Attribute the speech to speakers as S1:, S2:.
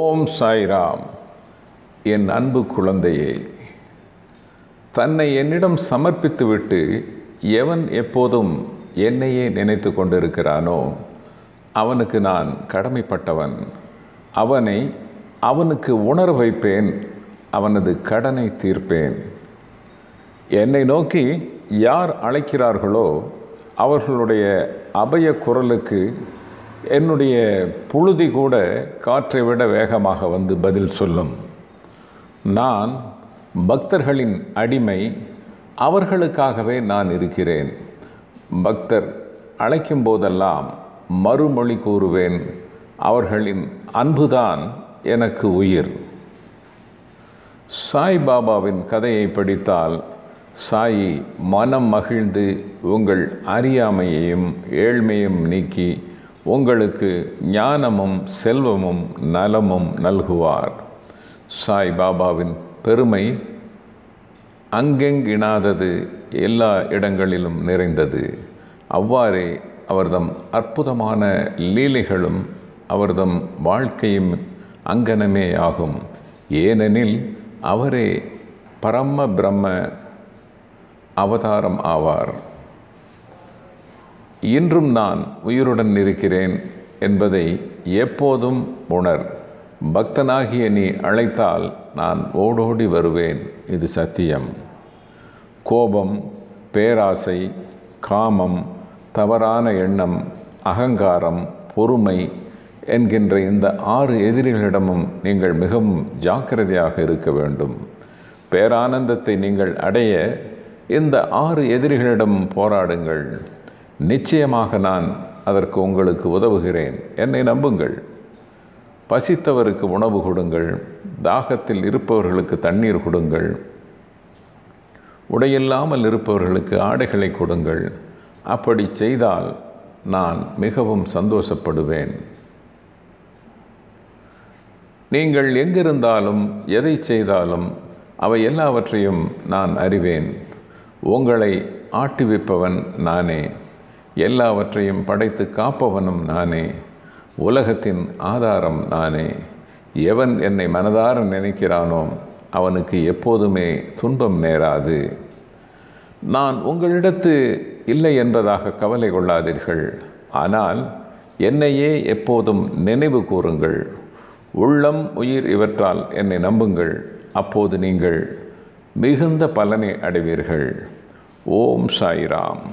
S1: ஓம் சாய்ராம் என் அன்பு குழந்தையே தன்னை என்னிடம் சமர்ப்பித்துவிட்டு எவன் எப்போதும் என்னையே நினைத்து கொண்டிருக்கிறானோ அவனுக்கு நான் கடமைப்பட்டவன் அவனை அவனுக்கு உணர வைப்பேன் அவனது கடனை தீர்ப்பேன் என்னை நோக்கி யார் அழைக்கிறார்களோ அவர்களுடைய அபய குரலுக்கு என்னுடைய புழுதி கூட காற்றை விட வேகமாக வந்து பதில் சொல்லும் நான் பக்தர்களின் அடிமை அவர்களுக்காகவே நான் இருக்கிறேன் பக்தர் அழைக்கும் போதெல்லாம் மறுமொழி கூறுவேன் அவர்களின் அன்புதான் எனக்கு உயிர் சாய்பாபாவின் கதையை படித்தால் சாயி மனம் மகிழ்ந்து உங்கள் அறியாமையையும் ஏழ்மையும் நீக்கி உங்களுக்கு ஞானமும் செல்வமும் நலமும் நல்குவார் சாய் பாபாவின் பெருமை அங்கெங்கிணாதது எல்லா இடங்களிலும் நிறைந்தது அவ்வாறே அவர்தம் அற்புதமான லீலைகளும் அவர்தம் வாழ்க்கையும் அங்கனமே ஆகும் ஏனெனில் அவரே பரம பிரம்ம அவதாரம் ஆவார் இன்றும் நான் உயிருடன் இருக்கிறேன் என்பதை எப்போதும் உணர் பக்தனாகிய நீ அழைத்தால் நான் ஓடோடி வருவேன் இது சத்தியம் கோபம் பேராசை காமம் தவறான எண்ணம் அகங்காரம் பொறுமை என்கின்ற இந்த ஆறு எதிரிகளிடமும் நீங்கள் மிகவும் ஜாக்கிரதையாக இருக்க வேண்டும் பேரானந்தத்தை நீங்கள் அடைய இந்த ஆறு எதிரிகளிடம் போராடுங்கள் நிச்சயமாக நான் அதற்கு உங்களுக்கு உதவுகிறேன் என்னை நம்புங்கள் பசித்தவருக்கு உணவு கொடுங்கள் தாகத்தில் இருப்பவர்களுக்கு தண்ணீர் கொடுங்கள் உடையில்லாமல் இருப்பவர்களுக்கு ஆடைகளை கொடுங்கள் அப்படி செய்தால் நான் மிகவும் சந்தோஷப்படுவேன் நீங்கள் எங்கிருந்தாலும் எதை செய்தாலும் அவை எல்லாவற்றையும் நான் அறிவேன் உங்களை ஆட்டுவிப்பவன் நானே எல்லாவற்றையும் படைத்து காப்பவனும் நானே உலகத்தின் ஆதாரம் நானே எவன் என்னை மனதார நினைக்கிறானோ அவனுக்கு எப்போதுமே துன்பம் நேராது நான் உங்களிடத்து இல்லை என்பதாக கவலை கொள்ளாதீர்கள் ஆனால் என்னையே எப்போதும் நினைவு கூறுங்கள் உள்ளம் உயிர் இவற்றால் என்னை நம்புங்கள் அப்போது நீங்கள் மிகுந்த பலனை அடைவீர்கள் ஓம் சாய்ராம்